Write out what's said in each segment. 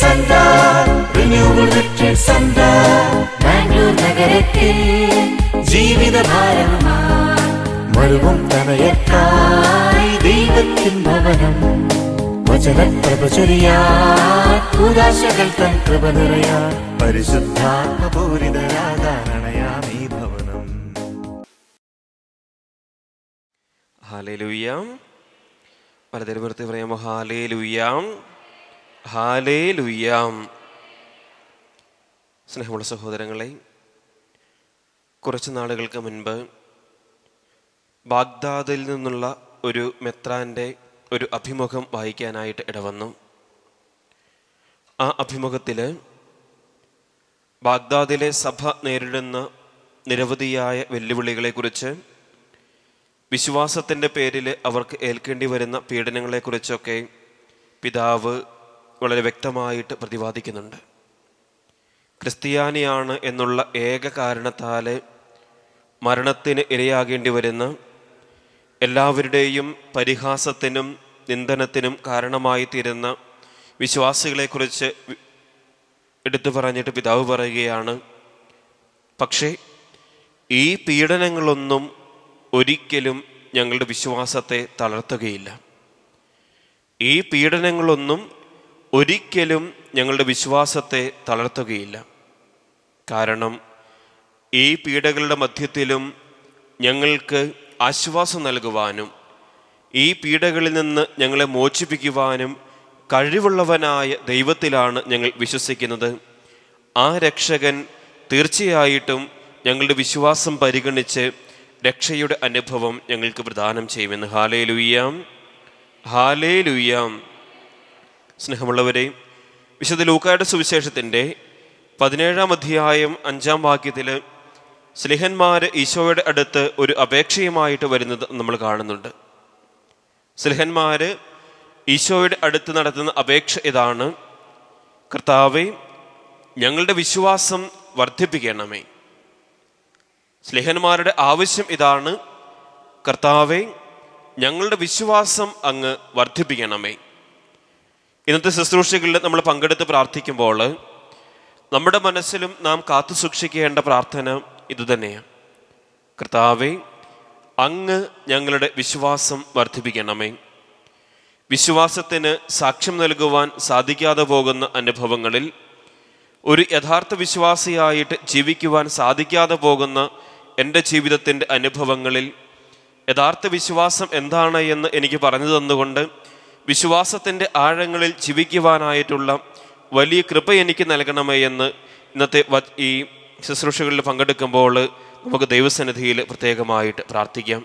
സന്ത renewal victory സന്ത ബാംഗ്ലൂർ നഗരത്തിൽ ജീവിത മരുവും തനയക്കായി ദൈവത്തിൻ ഭവനം വചനപ്രഭ ചൊരിയാ കൂതാശകൾ തൻ കൃപ നിറയാ പരിശുദ്ധാത്മപൂരിതരാധാരണയാമീ ഭവനം ഹാലേ ലുയ്യാം പലതരം വൃത്തി പറയുമ്പോൾ ഹാലേ ലുയ്യാം ഹാലേ ലുയ്യാം സ്നേഹമുള്ള സഹോദരങ്ങളെ കുറച്ച് നാളുകൾക്ക് മുൻപ് ബാഗ്ദാദിൽ നിന്നുള്ള ഒരു മെത്രാൻ്റെ ഒരു അഭിമുഖം വായിക്കാനായിട്ട് ഇടവന്നു ആ അഭിമുഖത്തിൽ ബാഗ്ദാദിലെ സഭ നേരിടുന്ന നിരവധിയായ വെല്ലുവിളികളെക്കുറിച്ച് വിശ്വാസത്തിൻ്റെ പേരിൽ അവർക്ക് ഏൽക്കേണ്ടി വരുന്ന പീഡനങ്ങളെക്കുറിച്ചൊക്കെ പിതാവ് വളരെ വ്യക്തമായിട്ട് പ്രതിപാദിക്കുന്നുണ്ട് ക്രിസ്ത്യാനിയാണ് എന്നുള്ള ഏക കാരണത്താൽ മരണത്തിന് ഇരയാകേണ്ടി വരുന്ന എല്ലാവരുടെയും പരിഹാസത്തിനും നിന്ദനത്തിനും കാരണമായി തീരുന്ന വിശ്വാസികളെക്കുറിച്ച് എടുത്തു പറഞ്ഞിട്ട് പിതാവ് പറയുകയാണ് പക്ഷേ ഈ പീഡനങ്ങളൊന്നും ഒരിക്കലും ഞങ്ങളുടെ വിശ്വാസത്തെ തളർത്തുകയില്ല ഈ പീഡനങ്ങളൊന്നും ഒരിക്കലും ഞങ്ങളുടെ വിശ്വാസത്തെ തളർത്തുകയില്ല കാരണം ഈ പീഡകളുടെ മധ്യത്തിലും ഞങ്ങൾക്ക് ആശ്വാസം നൽകുവാനും ഈ പീഡകളിൽ നിന്ന് ഞങ്ങളെ മോചിപ്പിക്കുവാനും കഴിവുള്ളവനായ ദൈവത്തിലാണ് ഞങ്ങൾ വിശ്വസിക്കുന്നത് ആ രക്ഷകൻ തീർച്ചയായിട്ടും ഞങ്ങളുടെ വിശ്വാസം പരിഗണിച്ച് രക്ഷയുടെ അനുഭവം ഞങ്ങൾക്ക് പ്രദാനം ചെയ്യുമെന്ന് ഹാലേ ലുയ്യാം ഹാലേ ലുയ്യാം സ്നേഹമുള്ളവരെയും വിശുദ്ധ ലൂക്കായുടെ സുവിശേഷത്തിൻ്റെ പതിനേഴാം അധ്യായം അഞ്ചാം വാക്യത്തിൽ സ്ലിഹന്മാർ ഈശോയുടെ അടുത്ത് ഒരു അപേക്ഷയുമായിട്ട് വരുന്നത് നമ്മൾ കാണുന്നുണ്ട് സ്ലിഹന്മാർ ഈശോയുടെ അടുത്ത് നടത്തുന്ന അപേക്ഷ ഇതാണ് കർത്താവെ ഞങ്ങളുടെ വിശ്വാസം വർദ്ധിപ്പിക്കണമേ സ്ലിഹന്മാരുടെ ആവശ്യം ഇതാണ് കർത്താവെ ഞങ്ങളുടെ വിശ്വാസം അങ്ങ് വർദ്ധിപ്പിക്കണമേ ഇന്നത്തെ ശുശ്രൂഷകളിൽ നമ്മൾ പങ്കെടുത്ത് പ്രാർത്ഥിക്കുമ്പോൾ നമ്മുടെ മനസ്സിലും നാം കാത്തു സൂക്ഷിക്കേണ്ട പ്രാർത്ഥന ഇതുതന്നെയാണ് കർത്താവെ അങ്ങ് ഞങ്ങളുടെ വിശ്വാസം വർദ്ധിപ്പിക്കണമേ വിശ്വാസത്തിന് സാക്ഷ്യം നൽകുവാൻ സാധിക്കാതെ പോകുന്ന അനുഭവങ്ങളിൽ ഒരു യഥാർത്ഥ വിശ്വാസിയായിട്ട് ജീവിക്കുവാൻ സാധിക്കാതെ പോകുന്ന എൻ്റെ ജീവിതത്തിൻ്റെ അനുഭവങ്ങളിൽ യഥാർത്ഥ വിശ്വാസം എന്താണ് എന്ന് എനിക്ക് പറഞ്ഞു തന്നുകൊണ്ട് വിശ്വാസത്തിൻ്റെ ആഴങ്ങളിൽ ജീവിക്കുവാനായിട്ടുള്ള വലിയ കൃപ എനിക്ക് നൽകണമേ എന്ന് ഇന്നത്തെ ഈ ശുശ്രൂഷകളിൽ പങ്കെടുക്കുമ്പോൾ നമുക്ക് ദൈവസന്നിധിയിൽ പ്രത്യേകമായിട്ട് പ്രാർത്ഥിക്കാം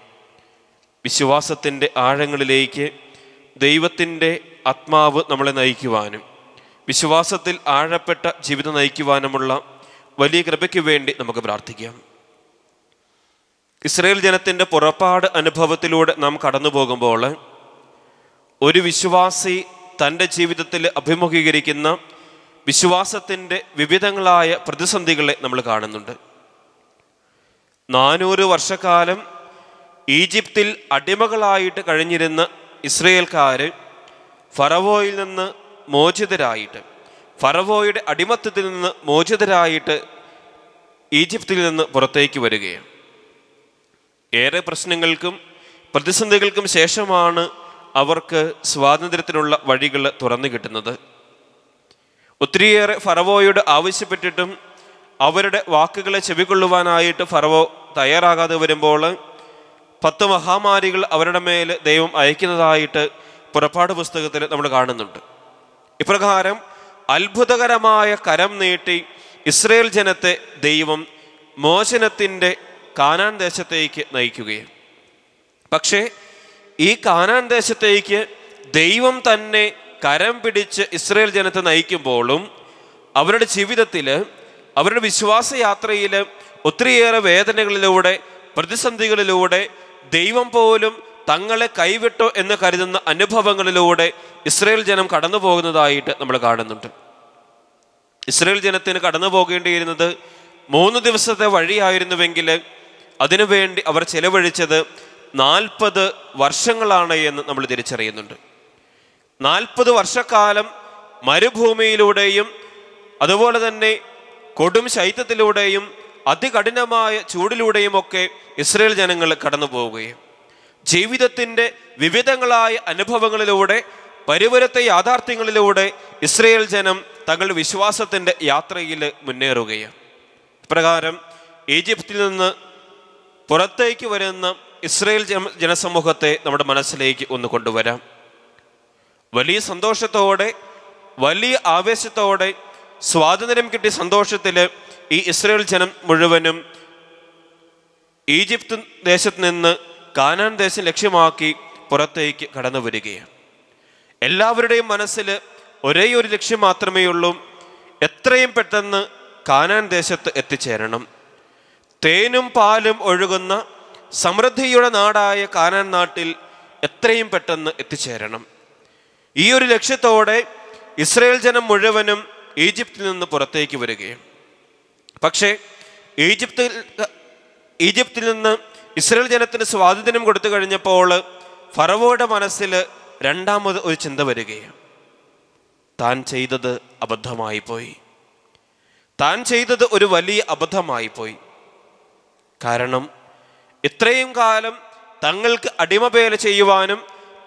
വിശ്വാസത്തിൻ്റെ ആഴങ്ങളിലേക്ക് ദൈവത്തിൻ്റെ ആത്മാവ് നമ്മളെ നയിക്കുവാനും വിശ്വാസത്തിൽ ആഴപ്പെട്ട ജീവിതം നയിക്കുവാനുമുള്ള വലിയ കൃപയ്ക്ക് വേണ്ടി നമുക്ക് പ്രാർത്ഥിക്കാം ഇസ്രയേൽ ജനത്തിൻ്റെ പുറപ്പാട് അനുഭവത്തിലൂടെ നാം കടന്നു പോകുമ്പോൾ ഒരു വിശ്വാസി തൻ്റെ ജീവിതത്തിൽ അഭിമുഖീകരിക്കുന്ന വിശ്വാസത്തിൻ്റെ വിവിധങ്ങളായ പ്രതിസന്ധികളെ നമ്മൾ കാണുന്നുണ്ട് നാനൂറ് വർഷക്കാലം ഈജിപ്തിൽ അടിമകളായിട്ട് കഴിഞ്ഞിരുന്ന ഇസ്രയേൽക്കാർ ഫറവോയിൽ നിന്ന് മോചിതരായിട്ട് ഫറവോയുടെ അടിമത്തത്തിൽ നിന്ന് മോചിതരായിട്ട് ഈജിപ്തിൽ നിന്ന് പുറത്തേക്ക് വരികയാണ് ഏറെ പ്രശ്നങ്ങൾക്കും പ്രതിസന്ധികൾക്കും ശേഷമാണ് അവർക്ക് സ്വാതന്ത്ര്യത്തിനുള്ള വഴികൾ തുറന്നു കിട്ടുന്നത് ഒത്തിരിയേറെ ഫറവോയോട് ആവശ്യപ്പെട്ടിട്ടും അവരുടെ വാക്കുകളെ ചെവിക്കൊള്ളുവാനായിട്ട് ഫറവോ തയ്യാറാകാതെ വരുമ്പോൾ പത്ത് മഹാമാരികൾ അവരുടെ മേൽ ദൈവം അയക്കുന്നതായിട്ട് പുറപ്പാട് പുസ്തകത്തിൽ നമ്മൾ കാണുന്നുണ്ട് ഇപ്രകാരം അത്ഭുതകരമായ കരം നീട്ടി ഇസ്രയേൽ ജനത്തെ ദൈവം മോചനത്തിൻ്റെ കാനാൻ ദേശത്തേക്ക് നയിക്കുകയും പക്ഷേ ഈ കാനാൻ ദേശത്തേക്ക് ദൈവം തന്നെ കരം പിടിച്ച് ഇസ്രയേൽ ജനത്തെ നയിക്കുമ്പോഴും അവരുടെ ജീവിതത്തിൽ അവരുടെ യാത്രയിൽ ഒത്തിരിയേറെ വേദനകളിലൂടെ പ്രതിസന്ധികളിലൂടെ ദൈവം പോലും തങ്ങളെ കൈവിട്ടു എന്ന് കരുതുന്ന അനുഭവങ്ങളിലൂടെ ഇസ്രയേൽ ജനം കടന്നു പോകുന്നതായിട്ട് നമ്മൾ കാണുന്നുണ്ട് ഇസ്രയേൽ ജനത്തിന് കടന്നു പോകേണ്ടിയിരുന്നത് മൂന്ന് ദിവസത്തെ വഴിയായിരുന്നുവെങ്കിൽ അതിനുവേണ്ടി അവർ ചെലവഴിച്ചത് നാൽപ്പത് വർഷങ്ങളാണ് എന്ന് നമ്മൾ തിരിച്ചറിയുന്നുണ്ട് നാൽപ്പത് വർഷക്കാലം മരുഭൂമിയിലൂടെയും അതുപോലെ തന്നെ കൊടും ശൈത്യത്തിലൂടെയും അതികഠിനമായ ചൂടിലൂടെയും ഒക്കെ ഇസ്രയേൽ ജനങ്ങൾ കടന്നു പോവുകയും ജീവിതത്തിൻ്റെ വിവിധങ്ങളായ അനുഭവങ്ങളിലൂടെ പരിവരത്തെ യാഥാർത്ഥ്യങ്ങളിലൂടെ ഇസ്രയേൽ ജനം തങ്ങളുടെ വിശ്വാസത്തിൻ്റെ യാത്രയിൽ മുന്നേറുകയാണ് ഇപ്രകാരം ഈജിപ്തിൽ നിന്ന് പുറത്തേക്ക് വരുന്ന ഇസ്രയേൽ ജനസമൂഹത്തെ നമ്മുടെ മനസ്സിലേക്ക് ഒന്ന് കൊണ്ടുവരാം വലിയ സന്തോഷത്തോടെ വലിയ ആവേശത്തോടെ സ്വാതന്ത്ര്യം കിട്ടിയ സന്തോഷത്തിൽ ഈ ഇസ്രയേൽ ജനം മുഴുവനും ഈജിപ്ത് ദേശത്ത് നിന്ന് കാനാൻ ദേശം ലക്ഷ്യമാക്കി പുറത്തേക്ക് കടന്നു വരികയാണ് എല്ലാവരുടെയും മനസ്സിൽ ഒരേ ഒരു ലക്ഷ്യം മാത്രമേ ഉള്ളൂ എത്രയും പെട്ടെന്ന് കാനാൻ ദേശത്ത് എത്തിച്ചേരണം തേനും പാലും ഒഴുകുന്ന സമൃദ്ധിയുടെ നാടായ കാനാൻ നാട്ടിൽ എത്രയും പെട്ടെന്ന് എത്തിച്ചേരണം ഈ ഒരു ലക്ഷ്യത്തോടെ ഇസ്രയേൽ ജനം മുഴുവനും ഈജിപ്തിൽ നിന്ന് പുറത്തേക്ക് വരികയും പക്ഷേ ഈജിപ്തിൽ ഈജിപ്തിൽ നിന്ന് ഇസ്രയേൽ ജനത്തിന് സ്വാതന്ത്ര്യം കൊടുത്തു കഴിഞ്ഞപ്പോൾ ഫറവോയുടെ മനസ്സിൽ രണ്ടാമത് ഒരു ചിന്ത വരികയും താൻ ചെയ്തത് അബദ്ധമായി പോയി താൻ ചെയ്തത് ഒരു വലിയ അബദ്ധമായി പോയി കാരണം ഇത്രയും കാലം തങ്ങൾക്ക് അടിമപേല ചെയ്യുവാനും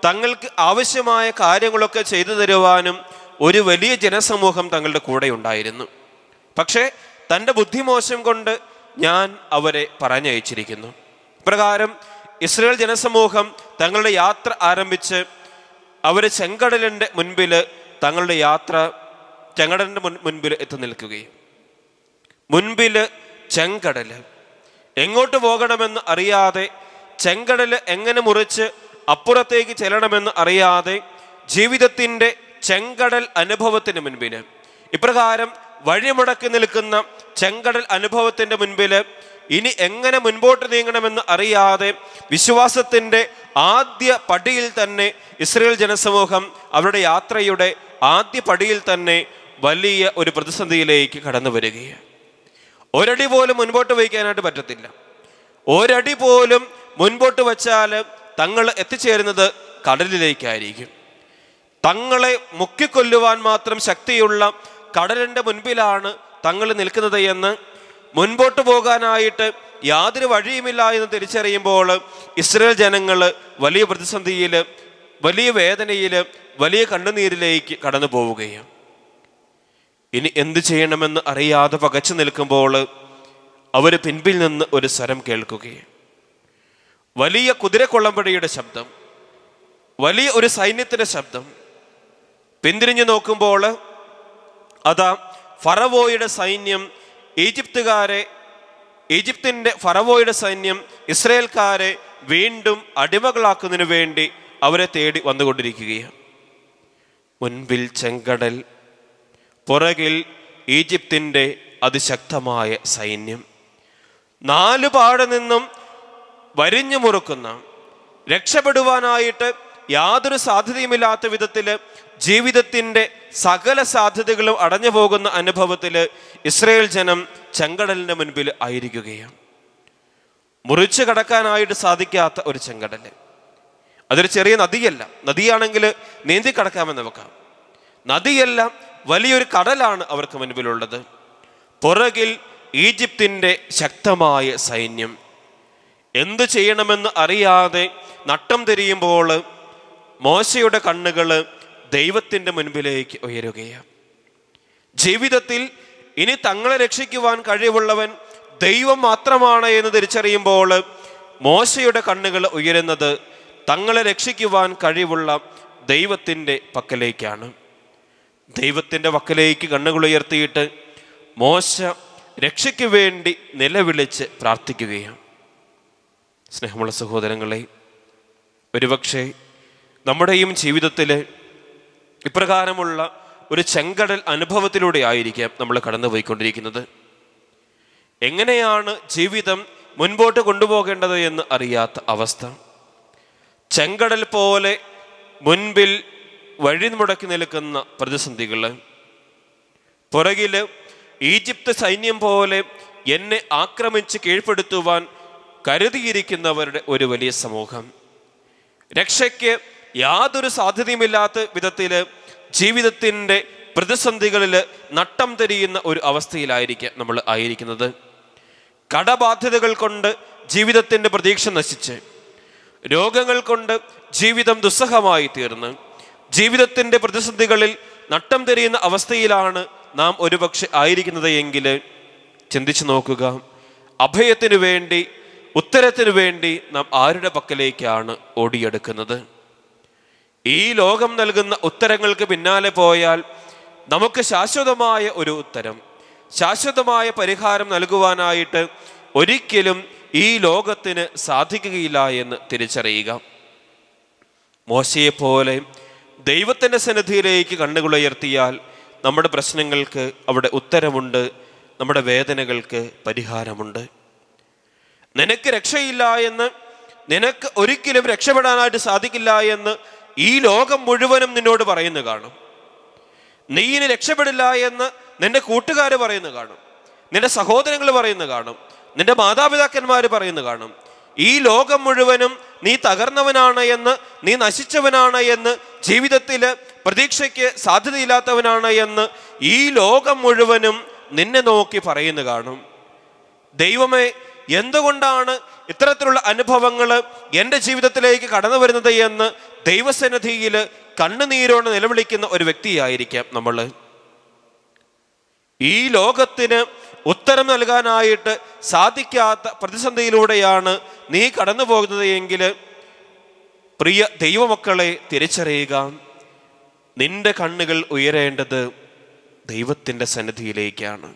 തങ്ങൾക്ക് ആവശ്യമായ കാര്യങ്ങളൊക്കെ ചെയ്തു തരുവാനും ഒരു വലിയ ജനസമൂഹം തങ്ങളുടെ കൂടെ ഉണ്ടായിരുന്നു പക്ഷേ തൻ്റെ ബുദ്ധിമോശം കൊണ്ട് ഞാൻ അവരെ പറഞ്ഞയച്ചിരിക്കുന്നു പ്രകാരം ഇസ്രയേൽ ജനസമൂഹം തങ്ങളുടെ യാത്ര ആരംഭിച്ച് അവർ ചെങ്കടലിൻ്റെ മുൻപിൽ തങ്ങളുടെ യാത്ര ചെങ്കടലിൻ്റെ മുൻ മുൻപിൽ എത്തി നിൽക്കുകയും മുൻപിൽ ചെങ്കടൽ എങ്ങോട്ട് പോകണമെന്ന് അറിയാതെ ചെങ്കടൽ എങ്ങനെ മുറിച്ച് അപ്പുറത്തേക്ക് ചെല്ലണമെന്ന് അറിയാതെ ജീവിതത്തിൻ്റെ ചെങ്കടൽ അനുഭവത്തിന് മുൻപിൽ ഇപ്രകാരം വഴിമുടക്കി നിൽക്കുന്ന ചെങ്കടൽ അനുഭവത്തിൻ്റെ മുൻപിൽ ഇനി എങ്ങനെ മുൻപോട്ട് നീങ്ങണമെന്ന് അറിയാതെ വിശ്വാസത്തിൻ്റെ ആദ്യ പടിയിൽ തന്നെ ഇസ്രയേൽ ജനസമൂഹം അവരുടെ യാത്രയുടെ ആദ്യ പടിയിൽ തന്നെ വലിയ ഒരു പ്രതിസന്ധിയിലേക്ക് കടന്നു വരികയാണ് ഒരടി പോലും മുൻപോട്ട് വയ്ക്കാനായിട്ട് പറ്റത്തില്ല ഒരടി പോലും മുൻപോട്ട് വച്ചാൽ തങ്ങൾ എത്തിച്ചേരുന്നത് കടലിലേക്കായിരിക്കും തങ്ങളെ മുക്കിക്കൊല്ലുവാൻ മാത്രം ശക്തിയുള്ള കടലിൻ്റെ മുൻപിലാണ് തങ്ങൾ നിൽക്കുന്നത് എന്ന് മുൻപോട്ട് പോകാനായിട്ട് യാതൊരു വഴിയുമില്ല എന്ന് തിരിച്ചറിയുമ്പോൾ ഇസ്രയേൽ ജനങ്ങൾ വലിയ പ്രതിസന്ധിയിൽ വലിയ വേദനയിൽ വലിയ കണ്ണുനീരിലേക്ക് കടന്നു പോവുകയും ഇനി എന്ത് ചെയ്യണമെന്ന് അറിയാതെ പകച്ചു നിൽക്കുമ്പോൾ അവർ പിൻപിൽ നിന്ന് ഒരു സ്വരം കേൾക്കുകയും വലിയ കുതിരക്കൊള്ളമ്പടിയുടെ ശബ്ദം വലിയ ഒരു സൈന്യത്തിൻ്റെ ശബ്ദം പിന്തിരിഞ്ഞു നോക്കുമ്പോൾ അതാ ഫറവോയുടെ സൈന്യം ഈജിപ്തുകാരെ ഈജിപ്തിൻ്റെ ഫറവോയുടെ സൈന്യം ഇസ്രയേൽക്കാരെ വീണ്ടും അടിമകളാക്കുന്നതിന് വേണ്ടി അവരെ തേടി വന്നുകൊണ്ടിരിക്കുകയാണ് മുൻപിൽ ചെങ്കടൽ പുറകിൽ ഈജിപ്തിൻ്റെ അതിശക്തമായ സൈന്യം നാലു പാട് നിന്നും വരിഞ്ഞു മുറുക്കുന്ന രക്ഷപ്പെടുവാനായിട്ട് യാതൊരു സാധ്യതയുമില്ലാത്ത വിധത്തിൽ ജീവിതത്തിൻ്റെ സകല സാധ്യതകളും അടഞ്ഞു പോകുന്ന അനുഭവത്തിൽ ഇസ്രയേൽ ജനം ചെങ്കടലിൻ്റെ മുൻപിൽ ആയിരിക്കുകയാണ് മുറിച്ചു കടക്കാനായിട്ട് സാധിക്കാത്ത ഒരു ചെങ്കടൽ അതൊരു ചെറിയ നദിയല്ല നദിയാണെങ്കിൽ നീന്തി കടക്കാമെന്ന് വെക്കാം നദിയല്ല വലിയൊരു കടലാണ് അവർക്ക് മുൻപിലുള്ളത് പുറകിൽ ഈജിപ്തിൻ്റെ ശക്തമായ സൈന്യം എന്തു ചെയ്യണമെന്ന് അറിയാതെ നട്ടം തിരിയുമ്പോൾ മോശയുടെ കണ്ണുകൾ ദൈവത്തിൻ്റെ മുൻപിലേക്ക് ഉയരുകയാണ് ജീവിതത്തിൽ ഇനി തങ്ങളെ രക്ഷിക്കുവാൻ കഴിവുള്ളവൻ ദൈവം മാത്രമാണ് എന്ന് തിരിച്ചറിയുമ്പോൾ മോശയുടെ കണ്ണുകൾ ഉയരുന്നത് തങ്ങളെ രക്ഷിക്കുവാൻ കഴിവുള്ള ദൈവത്തിൻ്റെ പക്കലേക്കാണ് ദൈവത്തിൻ്റെ വക്കലേക്ക് കണ്ണുകളുയർത്തിയിട്ട് മോശ രക്ഷയ്ക്ക് വേണ്ടി നിലവിളിച്ച് പ്രാർത്ഥിക്കുകയാണ് സ്നേഹമുള്ള സഹോദരങ്ങളെ ഒരുപക്ഷെ നമ്മുടെയും ജീവിതത്തിൽ ഇപ്രകാരമുള്ള ഒരു ചെങ്കടൽ അനുഭവത്തിലൂടെ ആയിരിക്കാം നമ്മൾ കടന്നുപോയിക്കൊണ്ടിരിക്കുന്നത് എങ്ങനെയാണ് ജീവിതം മുൻപോട്ട് കൊണ്ടുപോകേണ്ടത് എന്ന് അറിയാത്ത അവസ്ഥ ചെങ്കടൽ പോലെ മുൻപിൽ വഴി മുടക്കി നിൽക്കുന്ന പ്രതിസന്ധികൾ പുറകിൽ ഈജിപ്ത് സൈന്യം പോലെ എന്നെ ആക്രമിച്ച് കീഴ്പ്പെടുത്തുവാൻ കരുതിയിരിക്കുന്നവരുടെ ഒരു വലിയ സമൂഹം രക്ഷയ്ക്ക് യാതൊരു സാധ്യതയുമില്ലാത്ത വിധത്തിൽ ജീവിതത്തിൻ്റെ പ്രതിസന്ധികളിൽ നട്ടം തിരിയുന്ന ഒരു അവസ്ഥയിലായിരിക്കാം നമ്മൾ ആയിരിക്കുന്നത് കടബാധ്യതകൾ കൊണ്ട് ജീവിതത്തിൻ്റെ പ്രതീക്ഷ നശിച്ച് രോഗങ്ങൾ കൊണ്ട് ജീവിതം ദുസ്സഹമായി തീർന്ന് ജീവിതത്തിൻ്റെ പ്രതിസന്ധികളിൽ നട്ടം തിരിയുന്ന അവസ്ഥയിലാണ് നാം ഒരുപക്ഷെ ആയിരിക്കുന്നത് എങ്കിൽ ചിന്തിച്ചു നോക്കുക അഭയത്തിനു വേണ്ടി ഉത്തരത്തിനു വേണ്ടി നാം ആരുടെ പക്കലേക്കാണ് ഓടിയെടുക്കുന്നത് ഈ ലോകം നൽകുന്ന ഉത്തരങ്ങൾക്ക് പിന്നാലെ പോയാൽ നമുക്ക് ശാശ്വതമായ ഒരു ഉത്തരം ശാശ്വതമായ പരിഹാരം നൽകുവാനായിട്ട് ഒരിക്കലും ഈ ലോകത്തിന് സാധിക്കുകയില്ല എന്ന് തിരിച്ചറിയുക മോശയെപ്പോലെ പോലെ ദൈവത്തിൻ്റെ സന്നിധിയിലേക്ക് കണ്ണുകളുയർത്തിയാൽ നമ്മുടെ പ്രശ്നങ്ങൾക്ക് അവിടെ ഉത്തരമുണ്ട് നമ്മുടെ വേദനകൾക്ക് പരിഹാരമുണ്ട് നിനക്ക് രക്ഷയില്ല എന്ന് നിനക്ക് ഒരിക്കലും രക്ഷപ്പെടാനായിട്ട് സാധിക്കില്ല എന്ന് ഈ ലോകം മുഴുവനും നിന്നോട് പറയുന്നു കാണും നീ ഇനി രക്ഷപ്പെടില്ല എന്ന് നിന്റെ കൂട്ടുകാർ പറയുന്നു കാണും നിന്റെ സഹോദരങ്ങൾ പറയുന്നു കാണും നിന്റെ മാതാപിതാക്കന്മാർ പറയുന്നു കാണും ഈ ലോകം മുഴുവനും നീ തകർന്നവനാണ് എന്ന് നീ നശിച്ചവനാണ് എന്ന് ജീവിതത്തിൽ പ്രതീക്ഷയ്ക്ക് സാധ്യതയില്ലാത്തവനാണ് എന്ന് ഈ ലോകം മുഴുവനും നിന്നെ നോക്കി പറയുന്നു കാണും ദൈവമേ എന്തുകൊണ്ടാണ് ഇത്തരത്തിലുള്ള അനുഭവങ്ങൾ എൻ്റെ ജീവിതത്തിലേക്ക് കടന്നു വരുന്നത് എന്ന് ദൈവസന്നിധിയിൽ കണ്ണുനീരോട് നിലവിളിക്കുന്ന ഒരു വ്യക്തിയായിരിക്കാം നമ്മൾ ഈ ലോകത്തിന് ഉത്തരം നൽകാനായിട്ട് സാധിക്കാത്ത പ്രതിസന്ധിയിലൂടെയാണ് നീ കടന്നു പോകുന്നത് എങ്കിൽ പ്രിയ ദൈവമക്കളെ തിരിച്ചറിയുക നിന്റെ കണ്ണുകൾ ഉയരേണ്ടത് ദൈവത്തിൻ്റെ സന്നിധിയിലേക്കാണ്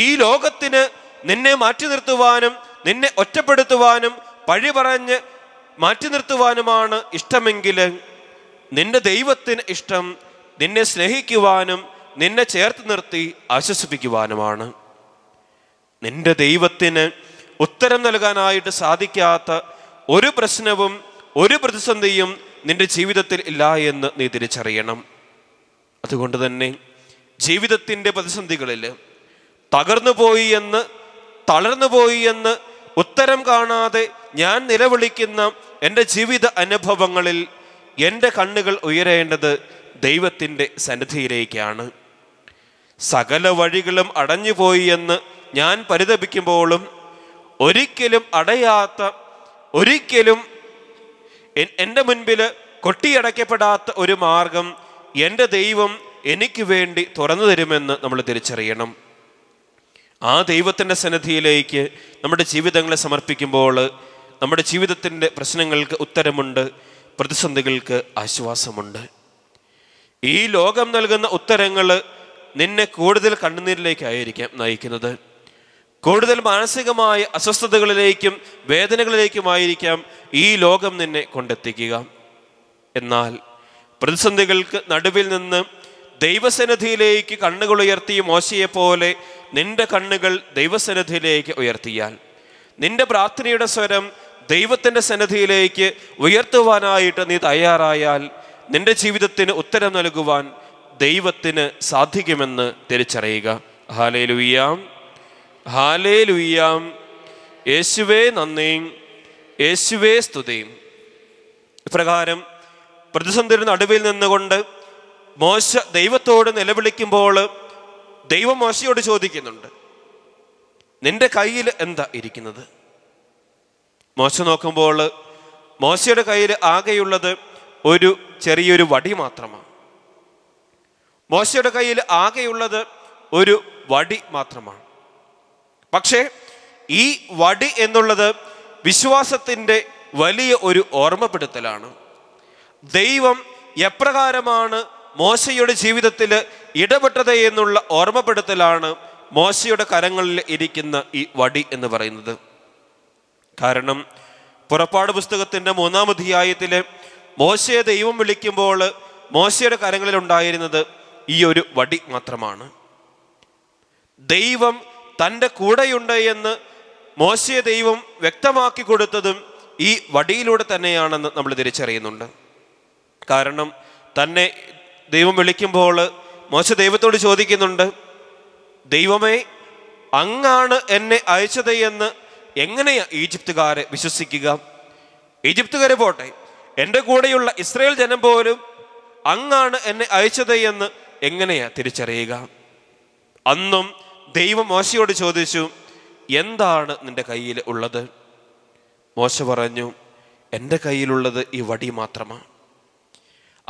ഈ ലോകത്തിന് നിന്നെ മാറ്റി നിർത്തുവാനും നിന്നെ ഒറ്റപ്പെടുത്തുവാനും പഴി പറഞ്ഞ് മാറ്റി നിർത്തുവാനുമാണ് ഇഷ്ടമെങ്കിൽ നിന്റെ ദൈവത്തിന് ഇഷ്ടം നിന്നെ സ്നേഹിക്കുവാനും നിന്നെ ചേർത്ത് നിർത്തി ആശ്വസിപ്പിക്കുവാനുമാണ് നിന്റെ ദൈവത്തിന് ഉത്തരം നൽകാനായിട്ട് സാധിക്കാത്ത ഒരു പ്രശ്നവും ഒരു പ്രതിസന്ധിയും നിന്റെ ജീവിതത്തിൽ ഇല്ല എന്ന് നീ തിരിച്ചറിയണം അതുകൊണ്ട് തന്നെ ജീവിതത്തിൻ്റെ പ്രതിസന്ധികളിൽ തകർന്നു പോയി എന്ന് തളർന്നു പോയി എന്ന് ഉത്തരം കാണാതെ ഞാൻ നിലവിളിക്കുന്ന എൻ്റെ ജീവിത അനുഭവങ്ങളിൽ എൻ്റെ കണ്ണുകൾ ഉയരേണ്ടത് ദൈവത്തിൻ്റെ സന്നിധിയിലേക്കാണ് സകല വഴികളും അടഞ്ഞുപോയി എന്ന് ഞാൻ പരിതപിക്കുമ്പോഴും ഒരിക്കലും അടയാത്ത ഒരിക്കലും എൻ്റെ മുൻപിൽ കൊട്ടിയടയ്ക്കപ്പെടാത്ത ഒരു മാർഗം എൻ്റെ ദൈവം എനിക്ക് വേണ്ടി തുറന്നു തരുമെന്ന് നമ്മൾ തിരിച്ചറിയണം ആ ദൈവത്തിൻ്റെ സന്നദ്ധിയിലേക്ക് നമ്മുടെ ജീവിതങ്ങളെ സമർപ്പിക്കുമ്പോൾ നമ്മുടെ ജീവിതത്തിൻ്റെ പ്രശ്നങ്ങൾക്ക് ഉത്തരമുണ്ട് പ്രതിസന്ധികൾക്ക് ആശ്വാസമുണ്ട് ഈ ലോകം നൽകുന്ന ഉത്തരങ്ങൾ നിന്നെ കൂടുതൽ കണ്ണുനീരിലേക്കായിരിക്കാം നയിക്കുന്നത് കൂടുതൽ മാനസികമായ അസ്വസ്ഥതകളിലേക്കും വേദനകളിലേക്കുമായിരിക്കാം ഈ ലോകം നിന്നെ കൊണ്ടെത്തിക്കുക എന്നാൽ പ്രതിസന്ധികൾക്ക് നടുവിൽ നിന്ന് ദൈവസന്നിധിയിലേക്ക് കണ്ണുകൾ ഉയർത്തിയ പോലെ നിന്റെ കണ്ണുകൾ ദൈവസന്നിധിയിലേക്ക് ഉയർത്തിയാൽ നിന്റെ പ്രാർത്ഥനയുടെ സ്വരം ദൈവത്തിൻ്റെ സന്നിധിയിലേക്ക് ഉയർത്തുവാനായിട്ട് നീ തയ്യാറായാൽ നിന്റെ ജീവിതത്തിന് ഉത്തരം നൽകുവാൻ ദൈവത്തിന് സാധിക്കുമെന്ന് തിരിച്ചറിയുക ഹാലേ ലുയ്യാം ഹാലേ ലുയ്യാം യേശുവേ നന്ദിയും യേശുവേ സ്തുതിയും ഇപ്രകാരം പ്രതിസന്ധിയുടെ നടുവിൽ നിന്നുകൊണ്ട് മോശ ദൈവത്തോട് നിലവിളിക്കുമ്പോൾ ദൈവം മോശയോട് ചോദിക്കുന്നുണ്ട് നിന്റെ കയ്യിൽ എന്താ ഇരിക്കുന്നത് മോശ നോക്കുമ്പോൾ മോശയുടെ കയ്യിൽ ആകെയുള്ളത് ഒരു ചെറിയൊരു വടി മാത്രമാണ് മോശയുടെ കയ്യിൽ ആകെയുള്ളത് ഒരു വടി മാത്രമാണ് പക്ഷേ ഈ വടി എന്നുള്ളത് വിശ്വാസത്തിൻ്റെ വലിയ ഒരു ഓർമ്മപ്പെടുത്തലാണ് ദൈവം എപ്രകാരമാണ് മോശയുടെ ജീവിതത്തിൽ ഇടപെട്ടത് എന്നുള്ള ഓർമ്മപ്പെടുത്തലാണ് മോശയുടെ കരങ്ങളിൽ ഇരിക്കുന്ന ഈ വടി എന്ന് പറയുന്നത് കാരണം പുറപ്പാട് പുസ്തകത്തിൻ്റെ മൂന്നാം അധ്യായത്തിൽ മോശയെ ദൈവം വിളിക്കുമ്പോൾ മോശയുടെ കരങ്ങളിൽ ഉണ്ടായിരുന്നത് ഈ ഒരു വടി മാത്രമാണ് ദൈവം തൻ്റെ കൂടെയുണ്ട് എന്ന് മോശയ ദൈവം വ്യക്തമാക്കി കൊടുത്തതും ഈ വടിയിലൂടെ തന്നെയാണെന്ന് നമ്മൾ തിരിച്ചറിയുന്നുണ്ട് കാരണം തന്നെ ദൈവം വിളിക്കുമ്പോൾ മോശ ദൈവത്തോട് ചോദിക്കുന്നുണ്ട് ദൈവമേ അങ്ങാണ് എന്നെ അയച്ചത് എന്ന് എങ്ങനെയാണ് ഈജിപ്തുകാരെ വിശ്വസിക്കുക ഈജിപ്തുകാരെ പോട്ടെ എൻ്റെ കൂടെയുള്ള ഇസ്രയേൽ ജനം പോലും അങ്ങാണ് എന്നെ അയച്ചത് എന്ന് എങ്ങനെയാ തിരിച്ചറിയുക അന്നും ദൈവം മോശയോട് ചോദിച്ചു എന്താണ് നിന്റെ കയ്യിൽ ഉള്ളത് മോശ പറഞ്ഞു എൻ്റെ കയ്യിലുള്ളത് ഈ വടി മാത്രമാണ്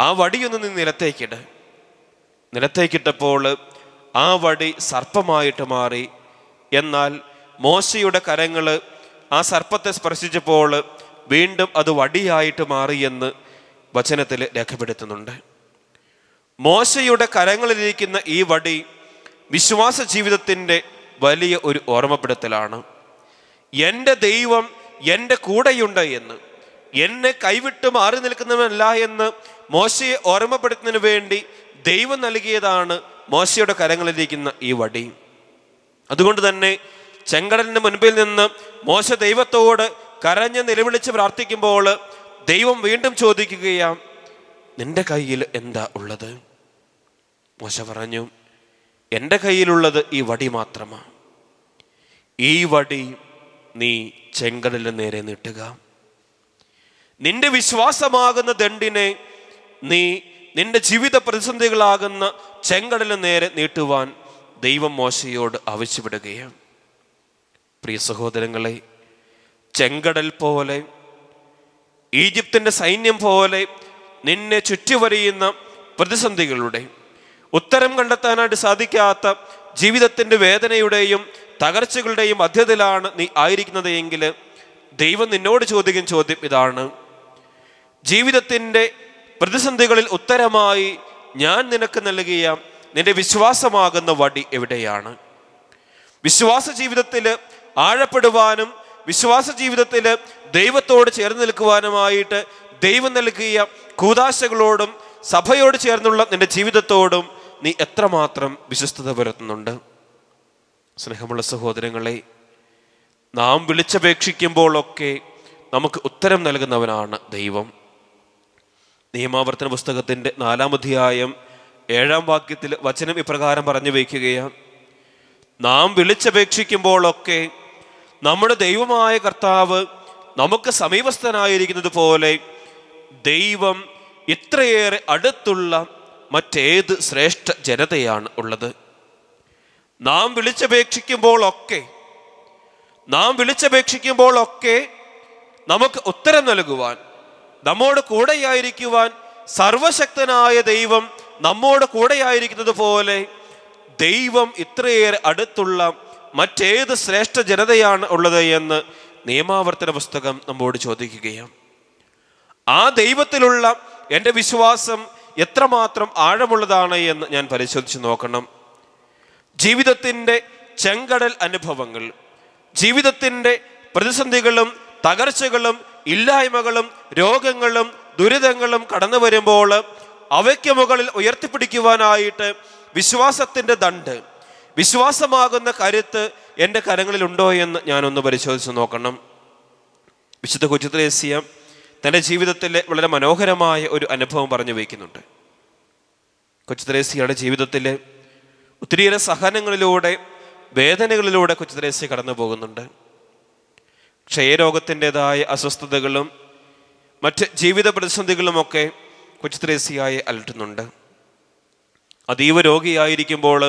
ആ വടിയൊന്ന് നീ നിലത്തേക്കിട് നിലത്തേക്കിട്ടപ്പോൾ ആ വടി സർപ്പമായിട്ട് മാറി എന്നാൽ മോശയുടെ കരങ്ങൾ ആ സർപ്പത്തെ സ്പർശിച്ചപ്പോൾ വീണ്ടും അത് വടിയായിട്ട് മാറിയെന്ന് വചനത്തിൽ രേഖപ്പെടുത്തുന്നുണ്ട് മോശയുടെ കരങ്ങളിലിരിക്കുന്ന ഈ വടി വിശ്വാസ ജീവിതത്തിൻ്റെ വലിയ ഒരു ഓർമ്മപ്പെടുത്തലാണ് എൻ്റെ ദൈവം എൻ്റെ കൂടെയുണ്ട് എന്ന് എന്നെ കൈവിട്ട് മാറി നിൽക്കുന്നവനല്ല എന്ന് മോശയെ ഓർമ്മപ്പെടുത്തുന്നതിന് വേണ്ടി ദൈവം നൽകിയതാണ് മോശയുടെ കരങ്ങളിലിരിക്കുന്ന ഈ വടി അതുകൊണ്ട് തന്നെ ചെങ്കടലിൻ്റെ മുൻപിൽ നിന്ന് മോശ ദൈവത്തോട് കരഞ്ഞ് നിലവിളിച്ച് പ്രാർത്ഥിക്കുമ്പോൾ ദൈവം വീണ്ടും ചോദിക്കുകയാണ് നിന്റെ കയ്യിൽ എന്താ ഉള്ളത് മോശ പറഞ്ഞു എൻ്റെ കയ്യിലുള്ളത് ഈ വടി മാത്രമാണ് ഈ വടി നീ ചെങ്കടലിന് നേരെ നീട്ടുക നിന്റെ വിശ്വാസമാകുന്ന ദണ്ടിനെ നീ നിന്റെ ജീവിത പ്രതിസന്ധികളാകുന്ന ചെങ്കടലിന് നേരെ നീട്ടുവാൻ ദൈവം മോശയോട് ആവശ്യപ്പെടുകയാണ് പ്രിയ സഹോദരങ്ങളെ ചെങ്കടൽ പോലെ ഈജിപ്തിൻ്റെ സൈന്യം പോലെ നിന്നെ ചുറ്റിവരയുന്ന പ്രതിസന്ധികളുടെയും ഉത്തരം കണ്ടെത്താനായിട്ട് സാധിക്കാത്ത ജീവിതത്തിൻ്റെ വേദനയുടെയും തകർച്ചകളുടെയും മധ്യത്തിലാണ് നീ ആയിരിക്കുന്നത് എങ്കിൽ ദൈവം നിന്നോട് ചോദിക്കും ചോദ്യം ഇതാണ് ജീവിതത്തിൻ്റെ പ്രതിസന്ധികളിൽ ഉത്തരമായി ഞാൻ നിനക്ക് നൽകിയ നിന്റെ വിശ്വാസമാകുന്ന വടി എവിടെയാണ് വിശ്വാസ ജീവിതത്തിൽ ആഴപ്പെടുവാനും വിശ്വാസ ജീവിതത്തിൽ ദൈവത്തോട് ചേർന്ന് നിൽക്കുവാനുമായിട്ട് ദൈവം നൽകിയ കൂതാശകളോടും സഭയോട് ചേർന്നുള്ള നിന്റെ ജീവിതത്തോടും നീ എത്രമാത്രം വിശ്വസ്തത പുലർത്തുന്നുണ്ട് സ്നേഹമുള്ള സഹോദരങ്ങളെ നാം വിളിച്ചപേക്ഷിക്കുമ്പോഴൊക്കെ നമുക്ക് ഉത്തരം നൽകുന്നവനാണ് ദൈവം നിയമാവർത്തന പുസ്തകത്തിൻ്റെ നാലാമധ്യായം ഏഴാം വാക്യത്തിൽ വചനം ഇപ്രകാരം പറഞ്ഞു വയ്ക്കുകയാണ് നാം വിളിച്ചപേക്ഷിക്കുമ്പോഴൊക്കെ നമ്മുടെ ദൈവമായ കർത്താവ് നമുക്ക് സമീപസ്ഥനായിരിക്കുന്നത് പോലെ ദൈവം ഇത്രയേറെ അടുത്തുള്ള മറ്റേത് ശ്രേഷ്ഠ ജനതയാണ് ഉള്ളത് നാം വിളിച്ചപേക്ഷിക്കുമ്പോഴൊക്കെ നാം വിളിച്ചപേക്ഷിക്കുമ്പോഴൊക്കെ നമുക്ക് ഉത്തരം നൽകുവാൻ നമ്മോട് കൂടെയായിരിക്കുവാൻ സർവശക്തനായ ദൈവം നമ്മോട് കൂടെയായിരിക്കുന്നത് പോലെ ദൈവം ഇത്രയേറെ അടുത്തുള്ള മറ്റേത് ശ്രേഷ്ഠ ജനതയാണ് ഉള്ളത് എന്ന് നിയമാവർത്തന പുസ്തകം നമ്മോട് ചോദിക്കുകയാണ് ആ ദൈവത്തിലുള്ള എൻ്റെ വിശ്വാസം എത്രമാത്രം ആഴമുള്ളതാണ് എന്ന് ഞാൻ പരിശോധിച്ച് നോക്കണം ജീവിതത്തിൻ്റെ ചെങ്കടൽ അനുഭവങ്ങൾ ജീവിതത്തിൻ്റെ പ്രതിസന്ധികളും തകർച്ചകളും ഇല്ലായ്മകളും രോഗങ്ങളും ദുരിതങ്ങളും കടന്നു വരുമ്പോൾ അവയ്ക്ക് മുകളിൽ ഉയർത്തിപ്പിടിക്കുവാനായിട്ട് വിശ്വാസത്തിൻ്റെ ദണ്ട് വിശ്വാസമാകുന്ന കരുത്ത് എൻ്റെ കരങ്ങളിലുണ്ടോ എന്ന് ഞാനൊന്ന് പരിശോധിച്ച് നോക്കണം വിശുദ്ധ കൊച്ചുത്രേസ്യം തൻ്റെ ജീവിതത്തിലെ വളരെ മനോഹരമായ ഒരു അനുഭവം പറഞ്ഞു വയ്ക്കുന്നുണ്ട് കൊച്ചു ത്രേസ്യയുടെ ജീവിതത്തിലെ ഒത്തിരിയേറെ സഹനങ്ങളിലൂടെ വേദനകളിലൂടെ കൊച്ചു ത്രേസ്യ കടന്നു പോകുന്നുണ്ട് ക്ഷയരോഗത്തിൻ്റെതായ അസ്വസ്ഥതകളും മറ്റ് ജീവിത പ്രതിസന്ധികളുമൊക്കെ കൊച്ചു അലട്ടുന്നുണ്ട് അതീവ രോഗിയായിരിക്കുമ്പോൾ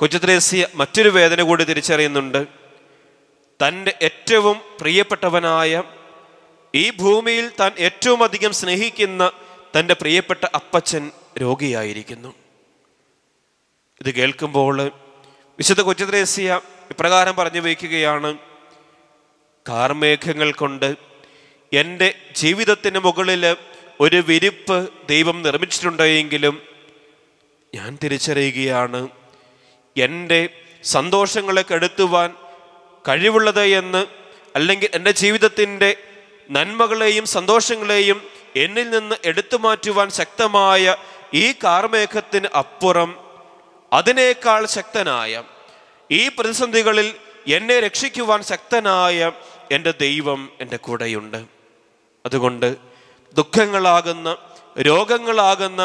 കൊച്ചു ത്രേസ്യ മറ്റൊരു വേദന കൂടി തിരിച്ചറിയുന്നുണ്ട് തൻ്റെ ഏറ്റവും പ്രിയപ്പെട്ടവനായ ഈ ഭൂമിയിൽ താൻ ഏറ്റവും അധികം സ്നേഹിക്കുന്ന തൻ്റെ പ്രിയപ്പെട്ട അപ്പച്ചൻ രോഗിയായിരിക്കുന്നു ഇത് കേൾക്കുമ്പോൾ വിശുദ്ധ കൊച്ചുദ്രേസ്യ ഇപ്രകാരം പറഞ്ഞു വയ്ക്കുകയാണ് കാർമേഘങ്ങൾ കൊണ്ട് എൻ്റെ ജീവിതത്തിന് മുകളിൽ ഒരു വിരിപ്പ് ദൈവം നിർമ്മിച്ചിട്ടുണ്ടെങ്കിലും ഞാൻ തിരിച്ചറിയുകയാണ് എൻ്റെ സന്തോഷങ്ങളെ കെടുത്തുവാൻ കഴിവുള്ളത് എന്ന് അല്ലെങ്കിൽ എൻ്റെ ജീവിതത്തിൻ്റെ നന്മകളെയും സന്തോഷങ്ങളെയും എന്നിൽ നിന്ന് എടുത്തു മാറ്റുവാൻ ശക്തമായ ഈ കാർമേഘത്തിന് അപ്പുറം അതിനേക്കാൾ ശക്തനായ ഈ പ്രതിസന്ധികളിൽ എന്നെ രക്ഷിക്കുവാൻ ശക്തനായ എൻ്റെ ദൈവം എൻ്റെ കൂടെയുണ്ട് അതുകൊണ്ട് ദുഃഖങ്ങളാകുന്ന രോഗങ്ങളാകുന്ന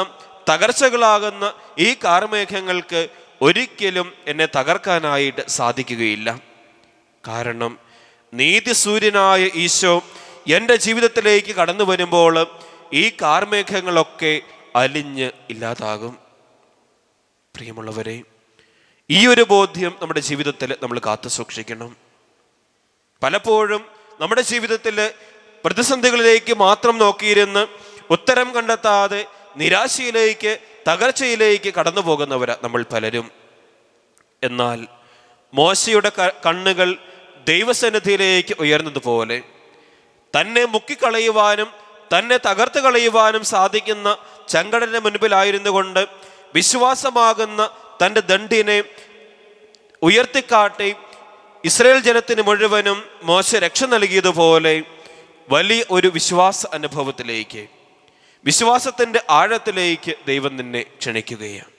തകർച്ചകളാകുന്ന ഈ കാർമേഘങ്ങൾക്ക് ഒരിക്കലും എന്നെ തകർക്കാനായിട്ട് സാധിക്കുകയില്ല കാരണം നീതിസൂര്യനായ ഈശോ എൻ്റെ ജീവിതത്തിലേക്ക് കടന്നു വരുമ്പോൾ ഈ കാർമേഘങ്ങളൊക്കെ അലിഞ്ഞ് ഇല്ലാതാകും പ്രിയമുള്ളവരെ ഈ ഒരു ബോധ്യം നമ്മുടെ ജീവിതത്തിൽ നമ്മൾ കാത്തു സൂക്ഷിക്കണം പലപ്പോഴും നമ്മുടെ ജീവിതത്തിൽ പ്രതിസന്ധികളിലേക്ക് മാത്രം നോക്കിയിരുന്ന് ഉത്തരം കണ്ടെത്താതെ നിരാശയിലേക്ക് തകർച്ചയിലേക്ക് കടന്നു പോകുന്നവരാ നമ്മൾ പലരും എന്നാൽ മോശയുടെ കണ്ണുകൾ ദൈവസന്നിധിയിലേക്ക് ഉയർന്നതുപോലെ തന്നെ മുക്കിക്കളയുവാനും തന്നെ തകർത്ത് കളയുവാനും സാധിക്കുന്ന ചങ്കടന്റെ മുൻപിലായിരുന്നു കൊണ്ട് വിശ്വാസമാകുന്ന തൻ്റെ ദണ്ഡിനെ ഉയർത്തിക്കാട്ടി ഇസ്രയേൽ ജനത്തിന് മുഴുവനും മോശ രക്ഷ നൽകിയതുപോലെ വലിയ ഒരു വിശ്വാസ അനുഭവത്തിലേക്ക് വിശ്വാസത്തിൻ്റെ ആഴത്തിലേക്ക് ദൈവം നിന്നെ ക്ഷണിക്കുകയാണ്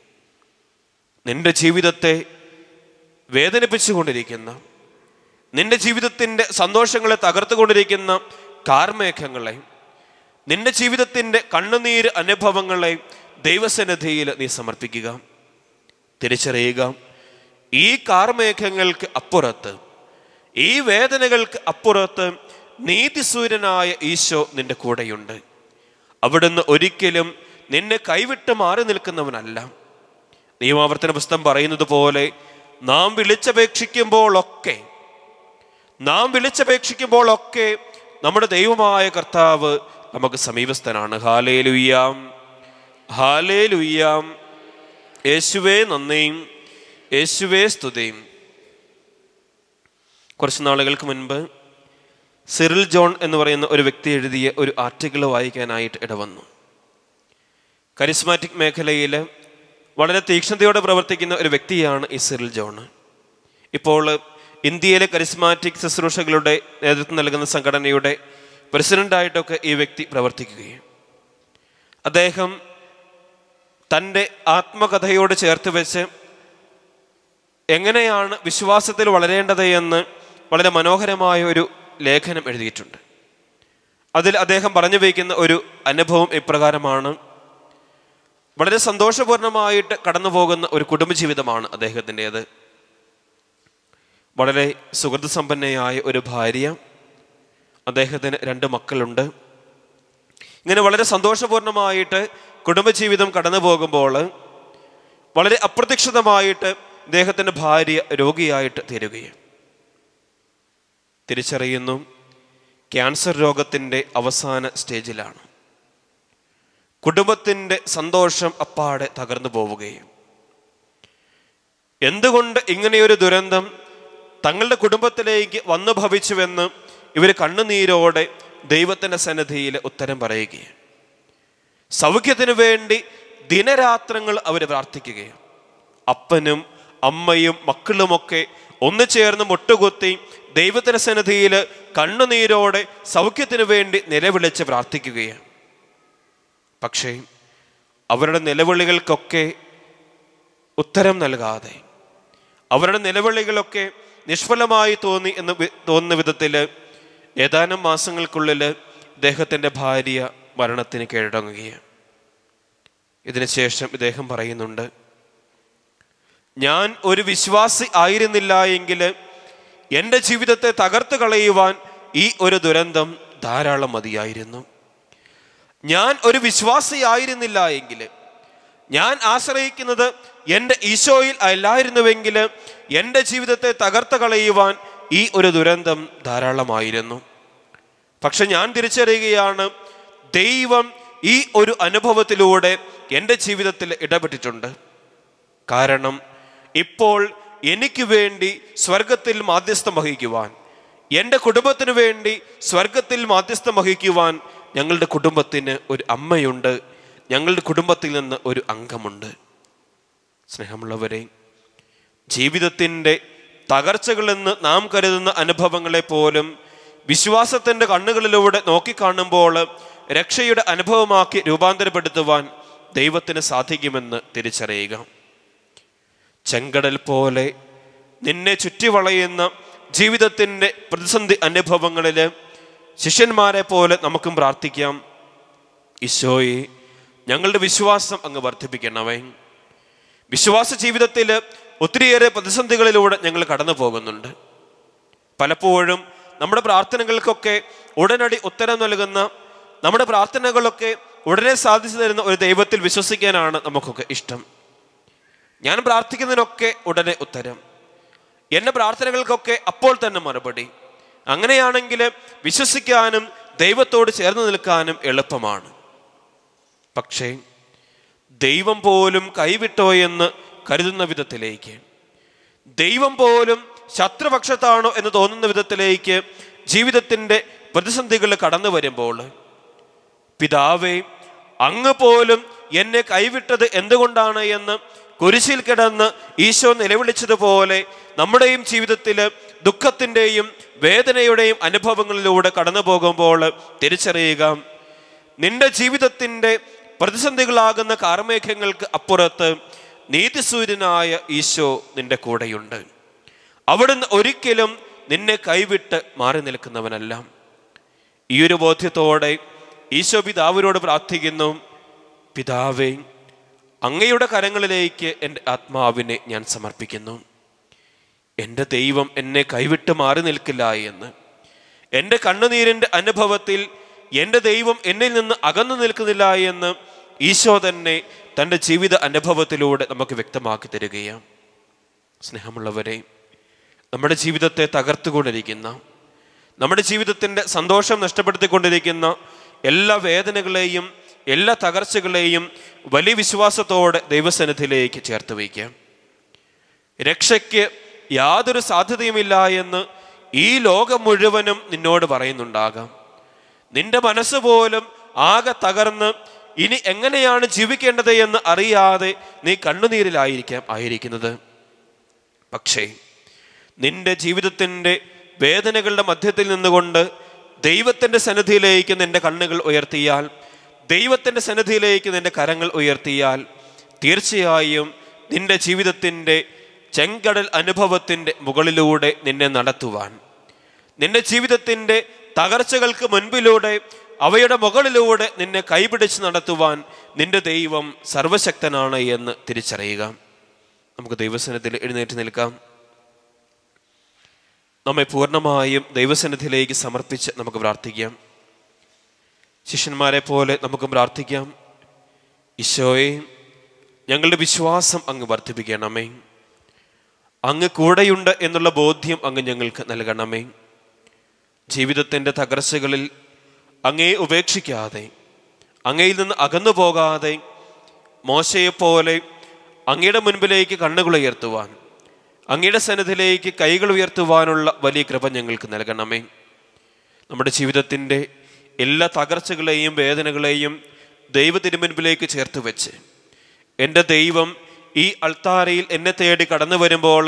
നിന്റെ ജീവിതത്തെ വേദനിപ്പിച്ചുകൊണ്ടിരിക്കുന്ന നിന്റെ ജീവിതത്തിൻ്റെ സന്തോഷങ്ങളെ തകർത്തുകൊണ്ടിരിക്കുന്ന കാർമേഘങ്ങളെയും നിന്റെ ജീവിതത്തിൻ്റെ കണ്ണുനീര് അനുഭവങ്ങളെയും ദൈവസന്നിധിയിൽ നീ സമർപ്പിക്കുക തിരിച്ചറിയുക ഈ കാർമേഘങ്ങൾക്ക് അപ്പുറത്ത് ഈ വേദനകൾക്ക് അപ്പുറത്ത് നീതിസൂര്യനായ ഈശോ നിന്റെ കൂടെയുണ്ട് അവിടുന്ന് ഒരിക്കലും നിന്നെ കൈവിട്ട് മാറി നിൽക്കുന്നവനല്ല നിയമാവർത്തന പുസ്തകം പറയുന്നത് പോലെ നാം വിളിച്ചപേക്ഷിക്കുമ്പോഴൊക്കെ നാം വിളിച്ചപേക്ഷിക്കുമ്പോഴൊക്കെ നമ്മുടെ ദൈവമായ കർത്താവ് നമുക്ക് സമീപസ്ഥനാണ് ഹാലേ ലുയ്യാം ഹാലേ ലുയ്യാം യേശുവേ നന്ദിയും യേശുവേ സ്തുതിയും കുറച്ച് നാളുകൾക്ക് മുൻപ് സിറിൽ ജോൺ എന്ന് പറയുന്ന ഒരു വ്യക്തി എഴുതിയ ഒരു ആർട്ടിക്കിൾ വായിക്കാനായിട്ട് ഇടവന്നു കരിസ്മാറ്റിക് മേഖലയിൽ വളരെ തീക്ഷ്ണതയോടെ പ്രവർത്തിക്കുന്ന ഒരു വ്യക്തിയാണ് ഈ സിറിൽ ജോൺ ഇപ്പോൾ ഇന്ത്യയിലെ കരിസ്മാറ്റിക് ശുശ്രൂഷകളുടെ നേതൃത്വം നൽകുന്ന സംഘടനയുടെ പ്രസിഡന്റായിട്ടൊക്കെ ഈ വ്യക്തി പ്രവർത്തിക്കുകയും അദ്ദേഹം തൻ്റെ ആത്മകഥയോട് ചേർത്ത് വെച്ച് എങ്ങനെയാണ് വിശ്വാസത്തിൽ വളരേണ്ടത് എന്ന് വളരെ മനോഹരമായ ഒരു ലേഖനം എഴുതിയിട്ടുണ്ട് അതിൽ അദ്ദേഹം പറഞ്ഞു വയ്ക്കുന്ന ഒരു അനുഭവം ഇപ്രകാരമാണ് വളരെ സന്തോഷപൂർണ്ണമായിട്ട് കടന്നു പോകുന്ന ഒരു കുടുംബജീവിതമാണ് അദ്ദേഹത്തിൻ്റേത് വളരെ സുഹൃതസമ്പന്നയായ ഒരു ഭാര്യ അദ്ദേഹത്തിന് രണ്ട് മക്കളുണ്ട് ഇങ്ങനെ വളരെ സന്തോഷപൂർണമായിട്ട് കുടുംബജീവിതം കടന്നു പോകുമ്പോൾ വളരെ അപ്രതീക്ഷിതമായിട്ട് അദ്ദേഹത്തിൻ്റെ ഭാര്യ രോഗിയായിട്ട് തീരുകയും തിരിച്ചറിയുന്നു ക്യാൻസർ രോഗത്തിൻ്റെ അവസാന സ്റ്റേജിലാണ് കുടുംബത്തിൻ്റെ സന്തോഷം അപ്പാടെ തകർന്നു പോവുകയും എന്തുകൊണ്ട് ഇങ്ങനെയൊരു ദുരന്തം തങ്ങളുടെ കുടുംബത്തിലേക്ക് വന്നു ഭവിച്ചുവെന്ന് ഇവർ കണ്ണുനീരോടെ ദൈവത്തിൻ്റെ സന്നിധിയിൽ ഉത്തരം പറയുകയാണ് സൗഖ്യത്തിനു വേണ്ടി ദിനരാത്രങ്ങൾ അവർ പ്രാർത്ഥിക്കുകയാണ് അപ്പനും അമ്മയും മക്കളുമൊക്കെ ഒന്നു ചേർന്ന് മുട്ടുകുത്തി ദൈവത്തിൻ്റെ സന്നിധിയിൽ കണ്ണുനീരോടെ സൗഖ്യത്തിനു വേണ്ടി നിലവിളിച്ച് പ്രാർത്ഥിക്കുകയാണ് പക്ഷേ അവരുടെ നിലവിളികൾക്കൊക്കെ ഉത്തരം നൽകാതെ അവരുടെ നിലവിളികളൊക്കെ നിഷ്ഫലമായി തോന്നി എന്ന് തോന്നുന്ന വിധത്തിൽ ഏതാനും മാസങ്ങൾക്കുള്ളിൽ ഇദ്ദേഹത്തിൻ്റെ ഭാര്യ മരണത്തിന് കീഴടങ്ങുകയാണ് ഇതിനുശേഷം ഇദ്ദേഹം പറയുന്നുണ്ട് ഞാൻ ഒരു വിശ്വാസി ആയിരുന്നില്ല എങ്കിൽ എൻ്റെ ജീവിതത്തെ തകർത്ത് കളയുവാൻ ഈ ഒരു ദുരന്തം ധാരാളം മതിയായിരുന്നു ഞാൻ ഒരു വിശ്വാസി ആയിരുന്നില്ല എങ്കിൽ ഞാൻ ആശ്രയിക്കുന്നത് എൻ്റെ ഈശോയിൽ അല്ലായിരുന്നുവെങ്കിൽ എൻ്റെ ജീവിതത്തെ തകർത്ത് കളയുവാൻ ഈ ഒരു ദുരന്തം ധാരാളമായിരുന്നു പക്ഷെ ഞാൻ തിരിച്ചറിയുകയാണ് ദൈവം ഈ ഒരു അനുഭവത്തിലൂടെ എൻ്റെ ജീവിതത്തിൽ ഇടപെട്ടിട്ടുണ്ട് കാരണം ഇപ്പോൾ എനിക്ക് വേണ്ടി സ്വർഗത്തിൽ മാധ്യസ്ഥം വഹിക്കുവാൻ എൻ്റെ കുടുംബത്തിന് വേണ്ടി സ്വർഗത്തിൽ മാധ്യസ്ഥം വഹിക്കുവാൻ ഞങ്ങളുടെ കുടുംബത്തിന് ഒരു അമ്മയുണ്ട് ഞങ്ങളുടെ കുടുംബത്തിൽ നിന്ന് ഒരു അംഗമുണ്ട് സ്നേഹമുള്ളവരെ ജീവിതത്തിൻ്റെ തകർച്ചകളെന്ന് നാം കരുതുന്ന അനുഭവങ്ങളെ പോലും വിശ്വാസത്തിൻ്റെ കണ്ണുകളിലൂടെ നോക്കിക്കാണുമ്പോൾ രക്ഷയുടെ അനുഭവമാക്കി രൂപാന്തരപ്പെടുത്തുവാൻ ദൈവത്തിന് സാധിക്കുമെന്ന് തിരിച്ചറിയുക ചെങ്കടൽ പോലെ നിന്നെ ചുറ്റിവളയുന്ന ജീവിതത്തിൻ്റെ പ്രതിസന്ധി അനുഭവങ്ങളിൽ ശിഷ്യന്മാരെ പോലെ നമുക്കും പ്രാർത്ഥിക്കാം ഈശോയെ ഞങ്ങളുടെ വിശ്വാസം അങ്ങ് വർദ്ധിപ്പിക്കണമേ വിശ്വാസ ജീവിതത്തിൽ ഒത്തിരിയേറെ പ്രതിസന്ധികളിലൂടെ ഞങ്ങൾ കടന്നു പോകുന്നുണ്ട് പലപ്പോഴും നമ്മുടെ പ്രാർത്ഥനകൾക്കൊക്കെ ഉടനടി ഉത്തരം നൽകുന്ന നമ്മുടെ പ്രാർത്ഥനകളൊക്കെ ഉടനെ സാധിച്ചു തരുന്ന ഒരു ദൈവത്തിൽ വിശ്വസിക്കാനാണ് നമുക്കൊക്കെ ഇഷ്ടം ഞാൻ പ്രാർത്ഥിക്കുന്നതിനൊക്കെ ഉടനെ ഉത്തരം എൻ്റെ പ്രാർത്ഥനകൾക്കൊക്കെ അപ്പോൾ തന്നെ മറുപടി അങ്ങനെയാണെങ്കിൽ വിശ്വസിക്കാനും ദൈവത്തോട് ചേർന്ന് നിൽക്കാനും എളുപ്പമാണ് പക്ഷേ ദൈവം പോലും കൈവിട്ടോ എന്ന് കരുതുന്ന വിധത്തിലേക്ക് ദൈവം പോലും ശത്രുപക്ഷത്താണോ എന്ന് തോന്നുന്ന വിധത്തിലേക്ക് ജീവിതത്തിൻ്റെ പ്രതിസന്ധികൾ കടന്നു വരുമ്പോൾ പിതാവേ അങ്ങ് പോലും എന്നെ കൈവിട്ടത് എന്തുകൊണ്ടാണ് എന്ന് കുരിശിൽ കിടന്ന് ഈശോ നിലവിളിച്ചതുപോലെ നമ്മുടെയും ജീവിതത്തിൽ ദുഃഖത്തിൻ്റെയും വേദനയുടെയും അനുഭവങ്ങളിലൂടെ കടന്നു പോകുമ്പോൾ തിരിച്ചറിയുക നിന്റെ ജീവിതത്തിൻ്റെ പ്രതിസന്ധികളാകുന്ന കാർമേഘങ്ങൾക്ക് അപ്പുറത്ത് നീതിസൂര്യനായ ഈശോ നിന്റെ കൂടെയുണ്ട് അവിടുന്ന് ഒരിക്കലും നിന്നെ കൈവിട്ട് മാറി നിൽക്കുന്നവനല്ല ഈ ഒരു ബോധ്യത്തോടെ ഈശോ പിതാവിനോട് പ്രാർത്ഥിക്കുന്നു പിതാവേ അങ്ങയുടെ കരങ്ങളിലേക്ക് എൻ്റെ ആത്മാവിനെ ഞാൻ സമർപ്പിക്കുന്നു എൻ്റെ ദൈവം എന്നെ കൈവിട്ട് മാറി നിൽക്കില്ല എന്ന് എൻ്റെ കണ്ണുനീരിൻ്റെ അനുഭവത്തിൽ എൻ്റെ ദൈവം എന്നിൽ നിന്ന് അകന്നു നിൽക്കുന്നില്ല എന്ന് ഈശോ തന്നെ തൻ്റെ ജീവിത അനുഭവത്തിലൂടെ നമുക്ക് വ്യക്തമാക്കി തരികയാണ് സ്നേഹമുള്ളവരെ നമ്മുടെ ജീവിതത്തെ തകർത്തുകൊണ്ടിരിക്കുന്ന നമ്മുടെ ജീവിതത്തിൻ്റെ സന്തോഷം നഷ്ടപ്പെടുത്തിക്കൊണ്ടിരിക്കുന്ന എല്ലാ വേദനകളെയും എല്ലാ തകർച്ചകളെയും വലിയ വിശ്വാസത്തോടെ ദൈവസന്നിധിയിലേക്ക് ചേർത്ത് വയ്ക്കാം രക്ഷയ്ക്ക് യാതൊരു സാധ്യതയുമില്ല എന്ന് ഈ ലോകം മുഴുവനും നിന്നോട് പറയുന്നുണ്ടാകാം നിന്റെ മനസ്സ് പോലും ആകെ തകർന്ന് ഇനി എങ്ങനെയാണ് ജീവിക്കേണ്ടത് എന്ന് അറിയാതെ നീ കണ്ണുനീരിലായിരിക്കാം ആയിരിക്കുന്നത് പക്ഷേ നിന്റെ ജീവിതത്തിൻ്റെ വേദനകളുടെ മധ്യത്തിൽ നിന്നുകൊണ്ട് ദൈവത്തിൻ്റെ സന്നിധിയിലേക്ക് നിന്റെ കണ്ണുകൾ ഉയർത്തിയാൽ ദൈവത്തിൻ്റെ സന്നിധിയിലേക്ക് നിന്റെ കരങ്ങൾ ഉയർത്തിയാൽ തീർച്ചയായും നിന്റെ ജീവിതത്തിൻ്റെ ചെങ്കടൽ അനുഭവത്തിൻ്റെ മുകളിലൂടെ നിന്നെ നടത്തുവാൻ നിന്റെ ജീവിതത്തിൻ്റെ തകർച്ചകൾക്ക് മുൻപിലൂടെ അവയുടെ മുകളിലൂടെ നിന്നെ കൈപിടിച്ച് നടത്തുവാൻ നിന്റെ ദൈവം സർവശക്തനാണ് എന്ന് തിരിച്ചറിയുക നമുക്ക് ദൈവസനത്തിൽ എഴുന്നേറ്റ് നിൽക്കാം നമ്മെ പൂർണ്ണമായും ദൈവസന്നിധിയിലേക്ക് സമർപ്പിച്ച് നമുക്ക് പ്രാർത്ഥിക്കാം ശിഷ്യന്മാരെ പോലെ നമുക്ക് പ്രാർത്ഥിക്കാം ഈശോയെ ഞങ്ങളുടെ വിശ്വാസം അങ്ങ് വർദ്ധിപ്പിക്കണമേ അങ്ങ് കൂടെയുണ്ട് എന്നുള്ള ബോധ്യം അങ്ങ് ഞങ്ങൾക്ക് നൽകണമേ ജീവിതത്തിൻ്റെ തകർച്ചകളിൽ അങ്ങേ ഉപേക്ഷിക്കാതെ അങ്ങയിൽ നിന്ന് അകന്നു പോകാതെ മോശയെപ്പോലെ അങ്ങയുടെ മുൻപിലേക്ക് കണ്ണുകൾ ഉയർത്തുവാൻ അങ്ങയുടെ സന്നിധിയിലേക്ക് കൈകൾ ഉയർത്തുവാനുള്ള വലിയ കൃപ ഞങ്ങൾക്ക് നൽകണമേ നമ്മുടെ ജീവിതത്തിൻ്റെ എല്ലാ തകർച്ചകളെയും വേദനകളെയും ദൈവ മുൻപിലേക്ക് ചേർത്ത് വെച്ച് എൻ്റെ ദൈവം ഈ അൾത്താരയിൽ എന്നെ തേടി കടന്നു വരുമ്പോൾ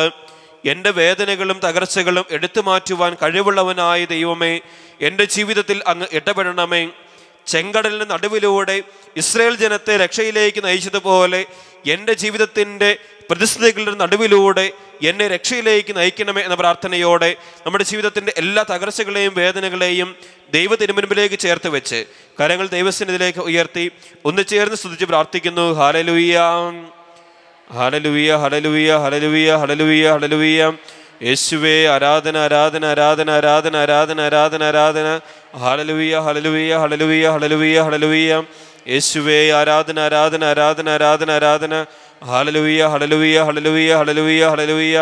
എൻ്റെ വേദനകളും തകർച്ചകളും എടുത്തു മാറ്റുവാൻ കഴിവുള്ളവനായ ദൈവമേ എൻ്റെ ജീവിതത്തിൽ അങ്ങ് ഇടപെടണമേ ചെങ്കടലിന് നടുവിലൂടെ ഇസ്രയേൽ ജനത്തെ രക്ഷയിലേക്ക് നയിച്ചതുപോലെ എൻ്റെ ജീവിതത്തിൻ്റെ പ്രതിസന്ധികളുടെ നടുവിലൂടെ എന്നെ രക്ഷയിലേക്ക് നയിക്കണമേ എന്ന പ്രാർത്ഥനയോടെ നമ്മുടെ ജീവിതത്തിൻ്റെ എല്ലാ തകർച്ചകളെയും വേദനകളെയും ദൈവ തിരുമുൻപിലേക്ക് ചേർത്ത് വെച്ച് കരങ്ങൾ ദൈവസ്ഥനത്തിലേക്ക് ഉയർത്തി ഒന്ന് ചേർന്ന് സ്തുതിച്ച് പ്രാർത്ഥിക്കുന്നു ഹാലലുയ്യാം ഹലലുവിയ ഹലലുവിയ ഹലലുവിയ ഹലലുവിയ ഹലലുവിയ യേശുവേ ആരാധന ആരാധന ആരാധന ആരാധന ആരാധന ആരാധന ആരാധന ഹലലുവിയ ഹലലുവിയ ഹലലുവിയ ഹലലുവിയ ഹലലുവിയ യേശുവേ ആരാധന ആരാധന ആരാധന ആരാധന ആരാധന ഹലലുവിയ ഹലലുവിയ ഹലലുവിയ ഹലലുവിയ ഹലലുവിയ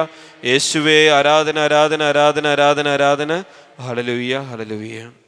യേശുവേ ആരാധന ആരാധന ആരാധന ആരാധന ആരാധന ഹലലുവിയ ഹലലുവിയ